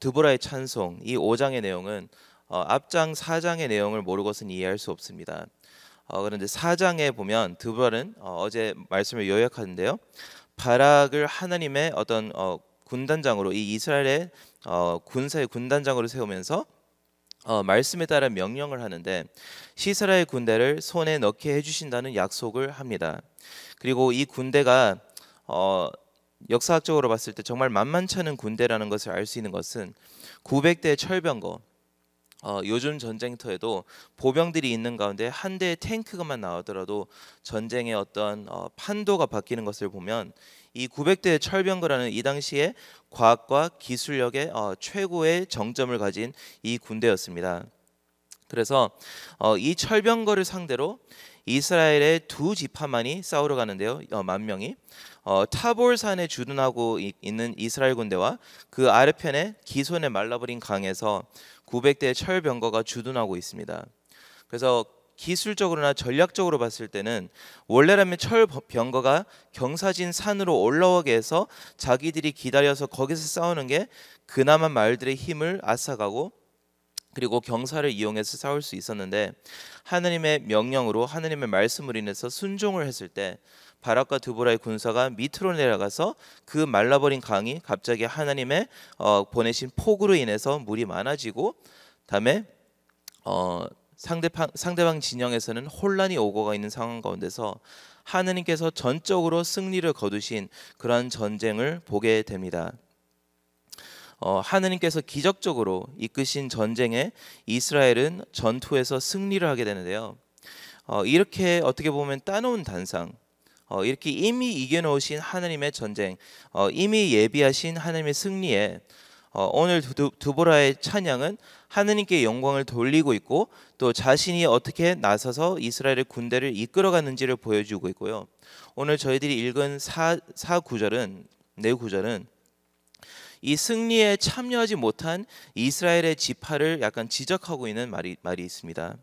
드보라의 찬송 이 5장의 내용은 어, 앞장 4장의 내용을 모르고서는 이해할 수 없습니다. 어, 그런데 4장에 보면 드보라는 어, 제 말씀을 요약하는데요. 바락을 하나님의 어떤 어, 군단장으로 이 이스라엘의 어, 군사의 군단장으로 세우면서 어, 말씀에 따라 명령을 하는데 시스라의 군대를 손에 넣게 해주신다는 약속을 합니다. 그리고 이 군대가 어, 역사학적으로 봤을 때 정말 만만치않은 군대라는 것을 알 수 있는 것은 900대 철병거 어, 요즘 전쟁터에도 보병들이 있는 가운데 한 대의 탱크만 나오더라도 전쟁의 어떤 어, 판도가 바뀌는 것을 보면 이9 0 0대 철병거라는 이 당시에 과학과 기술력의 어, 최고의 정점을 가진 이 군대였습니다. 그래서 어, 이 철병거를 상대로 이스라엘의 두 지파만이 싸우러 가는데요. 어, 만 명이 어, 타볼산에 주둔하고 이, 있는 이스라엘 군대와 그 아래편에 기손에 말라버린 강에서 900대의 철병거가 주둔하고 있습니다. 그래서 기술적으로나 전략적으로 봤을 때는 원래라면 철병거가 경사진 산으로 올라오게 해서 자기들이 기다려서 거기서 싸우는 게 그나마 마들의 힘을 앗아가고 그리고 경사를 이용해서 싸울 수 있었는데 하느님의 명령으로 하느님의 말씀을 인해서 순종을 했을 때 바락과 드보라의 군사가 밑으로 내려가서 그 말라버린 강이 갑자기 하나님의 어, 보내신 폭우로 인해서 물이 많아지고 다음에 어, 상대방 상대방 진영에서는 혼란이 오고가 있는 상황 가운데서 하느님께서 전적으로 승리를 거두신 그런 전쟁을 보게 됩니다. 어, 하느님께서 기적적으로 이끄신 전쟁에 이스라엘은 전투에서 승리를 하게 되는데요. 어, 이렇게 어떻게 보면 따놓은 단상, 어, 이렇게 이미 이겨놓으신 하느님의 전쟁, 어, 이미 예비하신 하느님의 승리에 어, 오늘 두, 보라의 찬양은 하느님께 영광을 돌리고 있고 또 자신이 어떻게 나서서 이스라엘의 군대를 이끌어가는지를 보여주고 있고요. 오늘 저희들이 읽은 사, 4구절은 4구절은 이 승리에 참여하지 못한 이스라엘의 지파를 약간 지적하고 있는 말이 말이 있습니다.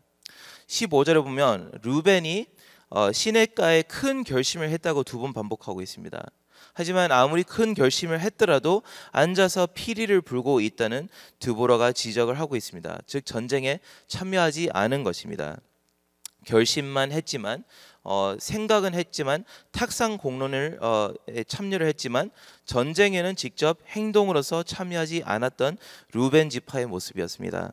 15절에 보면 루벤이 어, 시내가에 큰 결심을 했다고 두 번 반복하고 있습니다. 하지만 아무리 큰 결심을 했더라도 앉아서 피리를 불고 있다는 드보라가 지적을 하고 있습니다. 즉 전쟁에 참여하지 않은 것입니다. 결심만 했지만 어, 생각은 했지만 탁상 공론을 어, 참여를 했지만 전쟁에는 직접 행동으로서 참여하지 않았던 루벤 지파의 모습이었습니다.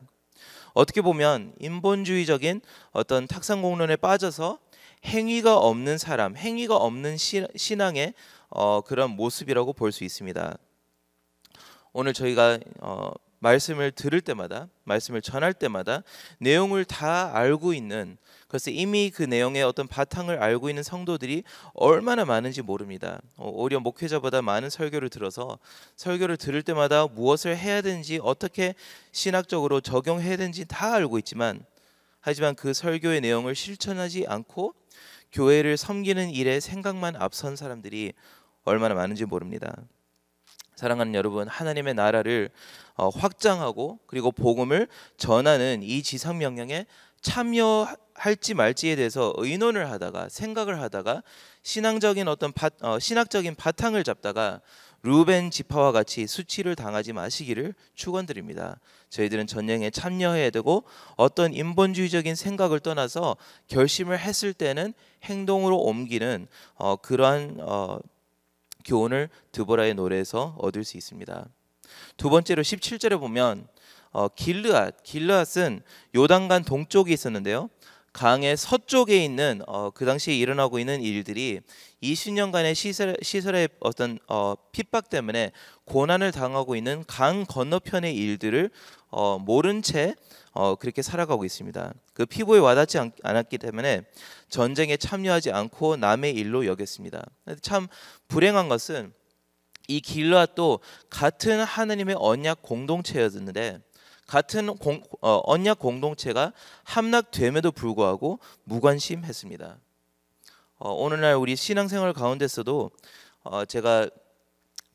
어떻게 보면 인본주의적인 어떤 탁상 공론에 빠져서 행위가 없는 사람, 행위가 없는 시, 신앙의 어, 그런 모습이라고 볼 수 있습니다. 오늘 저희가 어, 말씀을 들을 때마다 말씀을 전할 때마다 내용을 다 알고 있는 그래서 이미 그 내용의 어떤 바탕을 알고 있는 성도들이 얼마나 많은지 모릅니다. 어, 오히려 목회자보다 많은 설교를 들어서 설교를 들을 때마다 무엇을 해야 되는지 어떻게 신학적으로 적용해야 되는지 다 알고 있지만 하지만 그 설교의 내용을 실천하지 않고 교회를 섬기는 일에 생각만 앞선 사람들이 얼마나 많은지 모릅니다. 사랑하는 여러분, 하나님의 나라를 어, 확장하고 그리고 복음을 전하는 이 지상 명령에 참여할지 말지에 대해서 의논을 하다가 생각을 하다가 신앙적인 어떤 바, 어, 신학적인 바탕을 잡다가 루벤 지파와 같이 수치를 당하지 마시기를 축원드립니다. 저희들은 전쟁에 참여해야 되고 어떤 인본주의적인 생각을 떠나서 결심을 했을 때는 행동으로 옮기는 어, 그러한 어, 교훈을 드보라의 노래에서 얻을 수 있습니다. 두 번째로 17절에 보면 어, 길르앗, 길르앗은 요단간 동쪽에 있었는데요. 강의 서쪽에 있는 어, 그 당시에 일어나고 있는 일들이 20년간의 시설, 시설의 어떤 어, 핍박 때문에 고난을 당하고 있는 강 건너편의 일들을 어, 모른 채 어, 그렇게 살아가고 있습니다. 그 피부에 와닿지 않, 았기 때문에 전쟁에 참여하지 않고 남의 일로 여겼습니다. 참 불행한 것은 이 길라 또 같은 하느님의 언약 공동체였는데 같은 공, 어, 언약 공동체가 함락됨에도 불구하고 무관심했습니다. 어, 오늘날 우리 신앙생활 가운데서도 어, 제가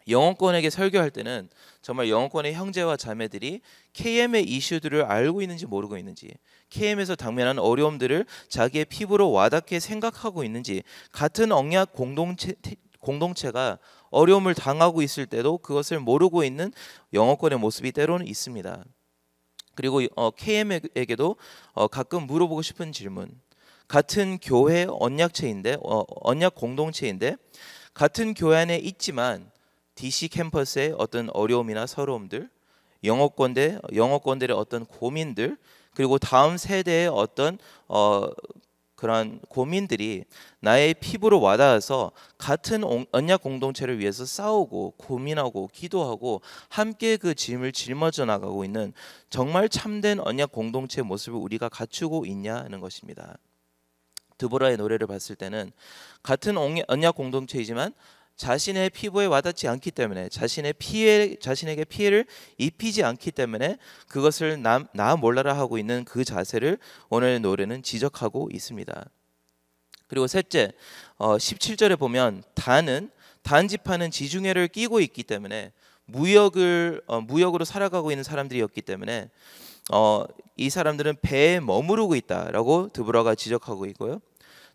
영어권에게 설교할 때는 정말 영어권의 형제와 자매들이 KM의 이슈들을 알고 있는지 모르고 있는지 KM에서 당면한 어려움들을 자기의 피부로 와닿게 생각하고 있는지 같은 언약 공동체 공동체가 어려움을 당하고 있을 때도 그것을 모르고 있는 영어권의 모습이 때로는 있습니다. 그리고 어, KM에게도 어, 가끔 물어보고 싶은 질문. 같은 교회 언약체인데 어, 언약 공동체인데 같은 교회 안에 있지만 DC 캠퍼스의 어떤 어려움이나 서러움들, 영어권대 영어권들의 어떤 고민들, 그리고 다음 세대의 어떤 어, 그런 고민들이 나의 피부로 와닿아서 같은 언약 공동체를 위해서 싸우고 고민하고 기도하고 함께 그 짐을 짊어져 나가고 있는 정말 참된 언약 공동체 모습을 우리가 갖추고 있냐는 것입니다. 드보라의 노래를 봤을 때는 같은 언약 공동체이지만 자신의 피부에 와닿지 않기 때문에 자신의 피해 자신에게 피해를 입히지 않기 때문에 그것을 나, 나 몰라라 하고 있는 그 자세를 오늘 노래는 지적하고 있습니다. 그리고 셋째 어, 17절에 보면 단은 단지파는 지중해를 끼고 있기 때문에 무역을 어, 무역으로 살아가고 있는 사람들이었기 때문에 어, 이 사람들은 배에 머무르고 있다라고 드브라가 지적하고 있고요.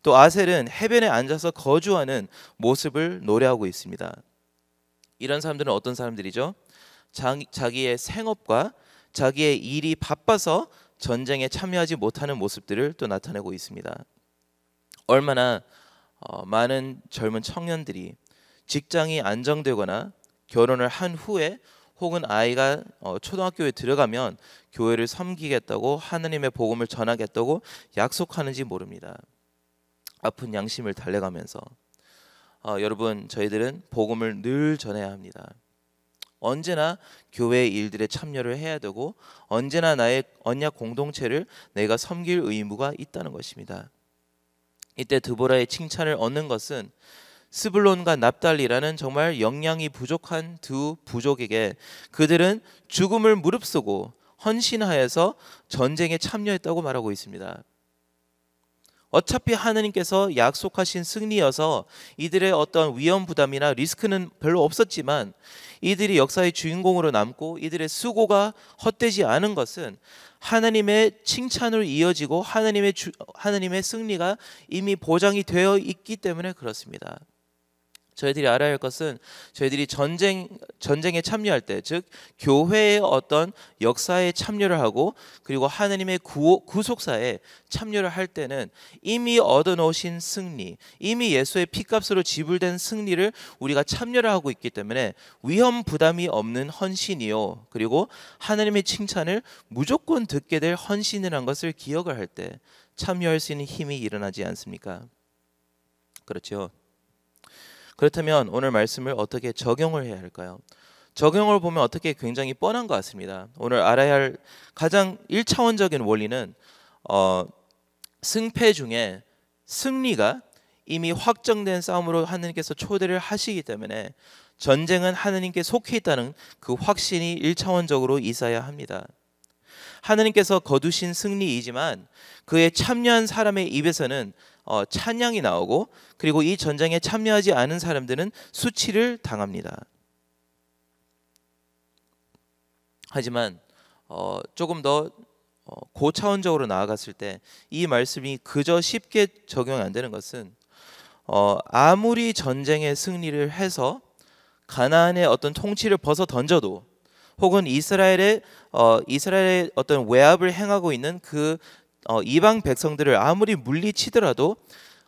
또 아셀은 해변에 앉아서 거주하는 모습을 노래하고 있습니다. 이런 사람들은 어떤 사람들이죠? 자기의 생업과 자기의 일이 바빠서 전쟁에 참여하지 못하는 모습들을 또 나타내고 있습니다. 얼마나 어, 많은 젊은 청년들이 직장이 안정되거나 결혼을 한 후에 혹은 아이가 어, 초등학교에 들어가면 교회를 섬기겠다고 하느님의 복음을 전하겠다고 약속하는지 모릅니다. 아픈 양심을 달래가면서 어, 여러분 저희들은 복음을 늘 전해야 합니다. 언제나 교회 일들에 참여를 해야 되고 언제나 나의 언약 공동체를 내가 섬길 의무가 있다는 것입니다. 이때 드보라의 칭찬을 얻는 것은 스불론과 납달리라는 정말 영양이 부족한 두 부족에게 그들은 죽음을 무릅쓰고 헌신하여서 전쟁에 참여했다고 말하고 있습니다. 어차피 하나님께서 약속하신 승리여서 이들의 어떤 위험 부담이나 리스크는 별로 없었지만 이들이 역사의 주인공으로 남고 이들의 수고가 헛되지 않은 것은 하나님의 칭찬으로 이어지고 하나님의 주, 하나님의 승리가 이미 보장이 되어 있기 때문에 그렇습니다. 저희들이 알아야 할 것은 저희들이 전쟁 전쟁에 참여할 때, 즉 교회의 어떤 역사에 참여를 하고 그리고 하느님의 구 구속사에 참여를 할 때는 이미 얻어놓으신 승리, 이미 예수의 피값으로 지불된 승리를 우리가 참여를 하고 있기 때문에 위험 부담이 없는 헌신이요. 그리고 하느님의 칭찬을 무조건 듣게 될 헌신이란 것을 기억을 할 때 참여할 수 있는 힘이 일어나지 않습니까? 그렇죠. 그렇다면 오늘 말씀을 어떻게 적용을 해야 할까요? 적용을 보면 어떻게 굉장히 뻔한 것 같습니다. 오늘 알아야 할 가장 1차원적인 원리는 어, 승패 중에 승리가 이미 확정된 싸움으로 하느님께서 초대를 하시기 때문에 전쟁은 하느님께 속해 있다는 그 확신이 일차원적으로 있어야 합니다. 하느님께서 거두신 승리이지만 그에 참여한 사람의 입에서는 어, 찬양이 나오고 그리고 이 전쟁에 참여하지 않은 사람들은 수치를 당합니다. 하지만 어, 조금 더 어, 고차원적으로 나아갔을 때 이 말씀이 그저 쉽게 적용이 안 되는 것은 어, 아무리 전쟁에 승리를 해서 가나안의 어떤 통치를 벗어 던져도 혹은 이스라엘의 어, 이스라엘의 어떤 외압을 행하고 있는 그 어, 이방 백성들을 아무리 물리치더라도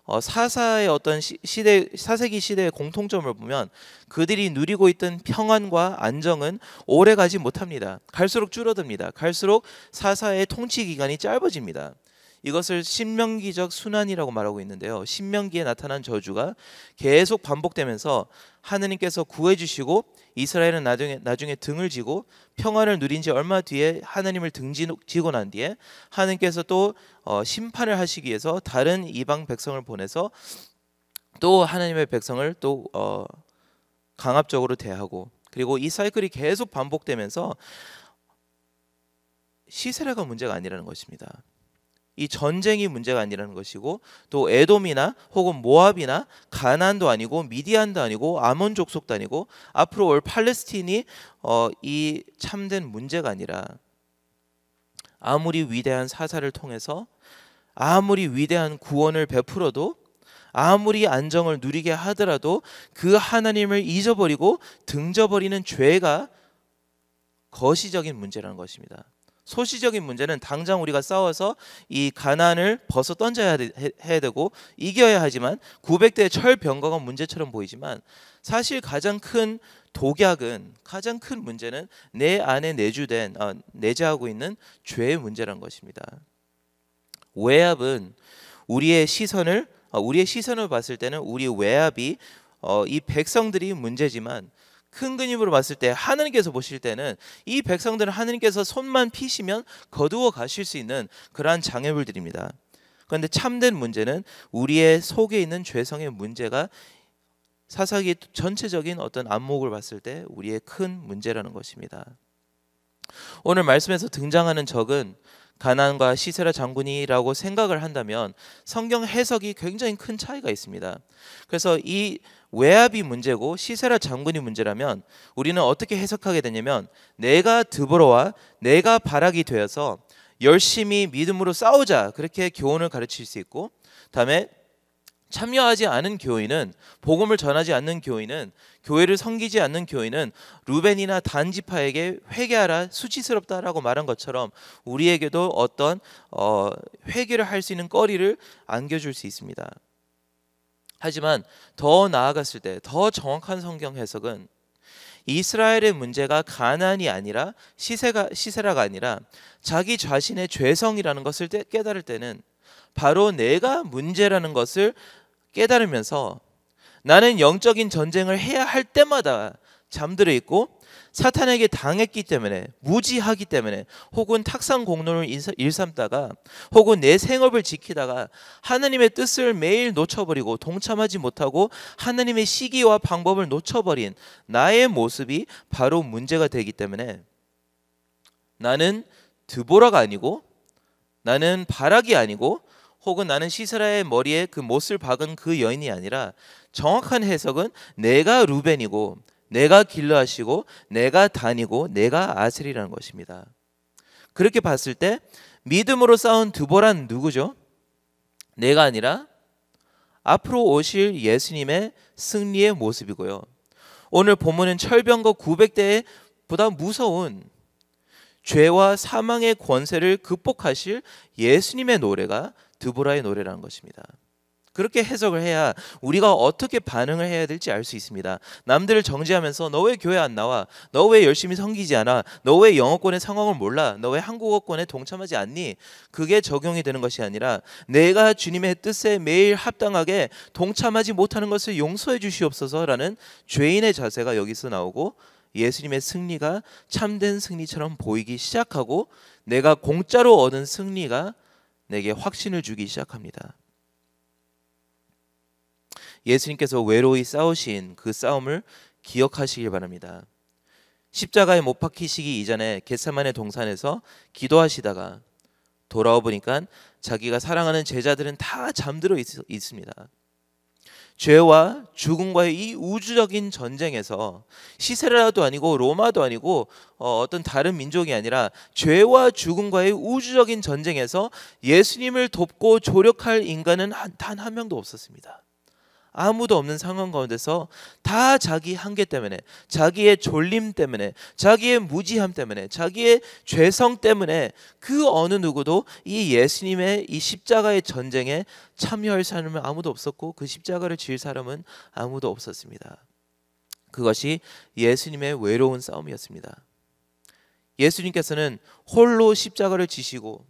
어, 사사의 어떤 시, 대 사세기 시대의 공통점을 보면 그들이 누리고 있던 평안과 안정은 오래 가지 못합니다. 갈수록 줄어듭니다. 갈수록 사사의 통치 기간이 짧아집니다. 이것을 신명기적 순환이라고 말하고 있는데요. 신명기에 나타난 저주가 계속 반복되면서 하느님께서 구해주시고 이스라엘은 나중에, 나중에 등을 지고 평안을 누린 지 얼마 뒤에 하느님을 등지고 난 뒤에 하느님께서 또 어, 심판을 하시기 위해서 다른 이방 백성을 보내서 또하느님의 백성을 또 어, 강압적으로 대하고 그리고 이 사이클이 계속 반복되면서 시세라가 문제가 아니라는 것입니다. 이 전쟁이 문제가 아니라는 것이고 또 에돔이나 혹은 모압이나 가난도 아니고 미디안도 아니고 아몬 족속도 아니고 앞으로 올 팔레스틴이 어, 이 참된 문제가 아니라 아무리 위대한 사사를 통해서 아무리 위대한 구원을 베풀어도 아무리 안정을 누리게 하더라도 그 하나님을 잊어버리고 등져버리는 죄가 거시적인 문제라는 것입니다. 소시적인 문제는 당장 우리가 싸워서 이 가난을 벗어 던져야 되, 해야 되고 이겨야 하지만 900대 철병거가 문제처럼 보이지만 사실 가장 큰 독약은 가장 큰 문제는 내 안에 내주된 아, 내재하고 있는 죄의 문제란 것입니다. 외압은 우리의 시선을 어, 우리의 시선을 봤을 때는 우리 외압이 어, 이 백성들이 문제지만 큰 그림으로 봤을 때 하나님께서 보실 때는 이 백성들은 하나님께서 손만 피시면 거두어 가실 수 있는 그러한 장애물들입니다. 그런데 참된 문제는 우리의 속에 있는 죄성의 문제가 사사기 전체적인 어떤 안목을 봤을 때 우리의 큰 문제라는 것입니다. 오늘 말씀에서 등장하는 적은 가난과 시세라 장군이라고 생각을 한다면 성경 해석이 굉장히 큰 차이가 있습니다. 그래서 이 외압이 문제고 시세라 장군이 문제라면 우리는 어떻게 해석하게 되냐면 내가 드보로와 내가 바락이 되어서 열심히 믿음으로 싸우자 그렇게 교훈을 가르칠 수 있고 다음에 참여하지 않은 교인은 복음을 전하지 않는 교인은 교회를 섬기지 않는 교인은 루벤이나 단지파에게 회개하라 수치스럽다라고 말한 것처럼 우리에게도 어떤 어, 회개를 할 수 있는 꺼리를 안겨줄 수 있습니다. 하지만 더 나아갔을 때 더 정확한 성경 해석은 이스라엘의 문제가 가난이 아니라 시세가 시세라가 아니라 자기 자신의 죄성이라는 것을 깨달을 때는 바로 내가 문제라는 것을 깨달으면서 나는 영적인 전쟁을 해야 할 때마다 잠들어 있고 사탄에게 당했기 때문에 무지하기 때문에 혹은 탁상 공론을 일삼다가 혹은 내 생업을 지키다가 하나님의 뜻을 매일 놓쳐버리고 동참하지 못하고 하나님의 시기와 방법을 놓쳐버린 나의 모습이 바로 문제가 되기 때문에 나는 드보라가 아니고 나는 바락이 아니고 혹은 나는 시스라의 머리에 그 못을 박은 그 여인이 아니라 정확한 해석은 내가 루벤이고 내가 길러하시고 내가 다니고 내가 아셀이라는 것입니다. 그렇게 봤을 때 믿음으로 싸운 두보란 누구죠? 내가 아니라 앞으로 오실 예수님의 승리의 모습이고요. 오늘 본문은 철병거 900대의 보다 무서운 죄와 사망의 권세를 극복하실 예수님의 노래가 드보라의 노래라는 것입니다. 그렇게 해석을 해야 우리가 어떻게 반응을 해야 될지 알 수 있습니다. 남들을 정지하면서 너 왜 교회 안 나와? 너 왜 열심히 섬기지 않아? 너 왜 영어권의 상황을 몰라? 너 왜 한국어권에 동참하지 않니? 그게 적용이 되는 것이 아니라 내가 주님의 뜻에 매일 합당하게 동참하지 못하는 것을 용서해 주시옵소서라는 죄인의 자세가 여기서 나오고 예수님의 승리가 참된 승리처럼 보이기 시작하고 내가 공짜로 얻은 승리가 내게 확신을 주기 시작합니다. 예수님께서 외로이 싸우신 그 싸움을 기억하시길 바랍니다. 십자가에 못 박히시기 이전에 겟세만의 동산에서 기도하시다가 돌아오 보니까 자기가 사랑하는 제자들은 다 잠들어 있, 습니다 죄와 죽음과의 이 우주적인 전쟁에서 시세라도 아니고 로마도 아니고 어, 떤 다른 민족이 아니라 죄와 죽음과의 우주적인 전쟁에서 예수님을 돕고 조력할 인간은 단 한 명도 없었습니다. 아무도 없는 상황 가운데서 다 자기 한계 때문에 자기의 졸림 때문에 자기의 무지함 때문에 자기의 죄성 때문에 그 어느 누구도 이 예수님의 이 십자가의 전쟁에 참여할 사람은 아무도 없었고 그 십자가를 지을 사람은 아무도 없었습니다. 그것이 예수님의 외로운 싸움이었습니다. 예수님께서는 홀로 십자가를 지시고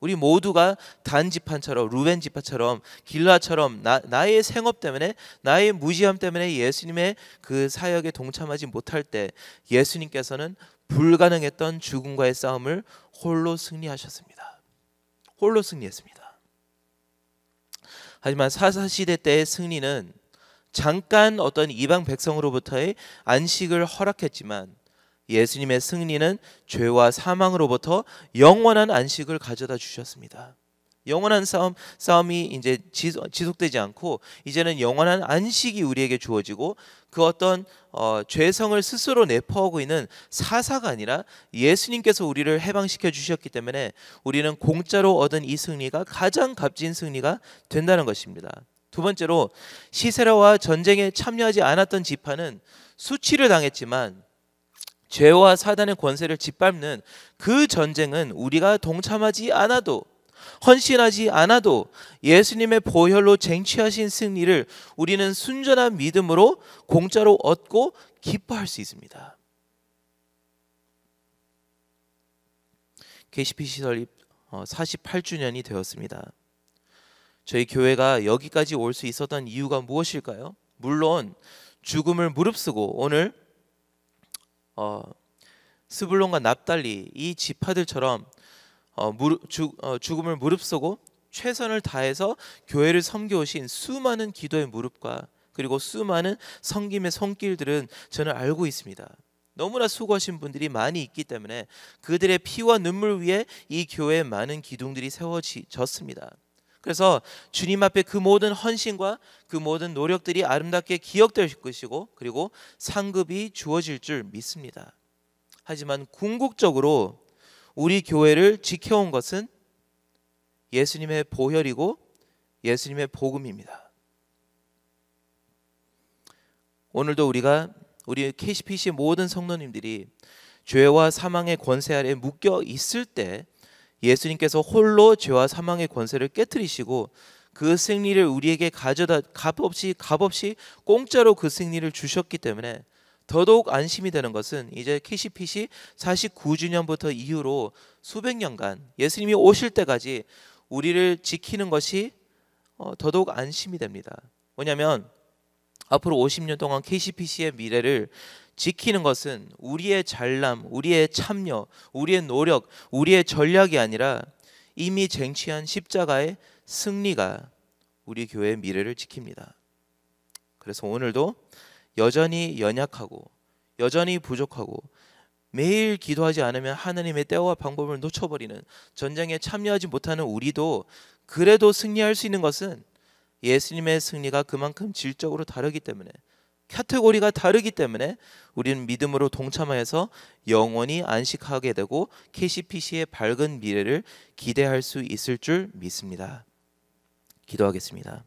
우리 모두가 단 지파처럼 루벤 지파처럼 길라처럼 나, 의 생업 때문에 나의 무지함 때문에 예수님의 그 사역에 동참하지 못할 때 예수님께서는 불가능했던 죽음과의 싸움을 홀로 승리하셨습니다. 홀로 승리했습니다. 하지만 사사 시대 때의 승리는 잠깐 어떤 이방 백성으로부터의 안식을 허락했지만 예수님의 승리는 죄와 사망으로부터 영원한 안식을 가져다 주셨습니다. 영원한 싸움 싸움이 이제 지속되지 않고 이제는 영원한 안식이 우리에게 주어지고 그 어떤 어, 죄성을 스스로 내포하고 있는 사사가 아니라 예수님께서 우리를 해방시켜 주셨기 때문에 우리는 공짜로 얻은 이 승리가 가장 값진 승리가 된다는 것입니다. 두 번째로 시세라와 전쟁에 참여하지 않았던 지파는 수치를 당했지만 죄와 사단의 권세를 짓밟는 그 전쟁은 우리가 동참하지 않아도 헌신하지 않아도 예수님의 보혈로 쟁취하신 승리를 우리는 순전한 믿음으로 공짜로 얻고 기뻐할 수 있습니다. KCP 시설립 48주년이 되었습니다. 저희 교회가 여기까지 올 수 있었던 이유가 무엇일까요? 물론 죽음을 무릅쓰고 오늘 어, 스불론과 납달리 이 지파들처럼 어, 무르, 주, 어, 죽음을 무릅쓰고 최선을 다해서 교회를 섬겨오신 수많은 기도의 무릎과 그리고 수많은 섬김의 손길들은 저는 알고 있습니다. 너무나 수고하신 분들이 많이 있기 때문에 그들의 피와 눈물 위에 이 교회의 많은 기둥들이 세워졌습니다. 그래서 주님 앞에 그 모든 헌신과 그 모든 노력들이 아름답게 기억될 것이고 그리고 상급이 주어질 줄 믿습니다. 하지만 궁극적으로 우리 교회를 지켜온 것은 예수님의 보혈이고 예수님의 복음입니다. 오늘도 우리가 우리 KCPC 모든 성도님들이 죄와 사망의 권세 아래 묶여 있을 때 예수님께서 홀로 죄와 사망의 권세를 깨뜨리시고 그 승리를 우리에게 가져다 값없이 값없이 공짜로 그 승리를 주셨기 때문에 더더욱 안심이 되는 것은 이제 KCPC 49주년부터 이후로 수백 년간 예수님이 오실 때까지 우리를 지키는 것이 어, 더더욱 안심이 됩니다. 뭐냐면 앞으로 50년 동안 KCPC의 미래를 지키는 것은 우리의 잘남, 우리의 참여, 우리의 노력, 우리의 전략이 아니라 이미 쟁취한 십자가의 승리가 우리 교회의 미래를 지킵니다. 그래서 오늘도 여전히 연약하고 여전히 부족하고 매일 기도하지 않으면 하느님의 때와 방법을 놓쳐버리는 전쟁에 참여하지 못하는 우리도 그래도 승리할 수 있는 것은 예수님의 승리가 그만큼 질적으로 다르기 때문에 카테고리가 다르기 때문에 우리는 믿음으로 동참하여서 영원히 안식하게 되고 KCPC의 밝은 미래를 기대할 수 있을 줄 믿습니다. 기도하겠습니다.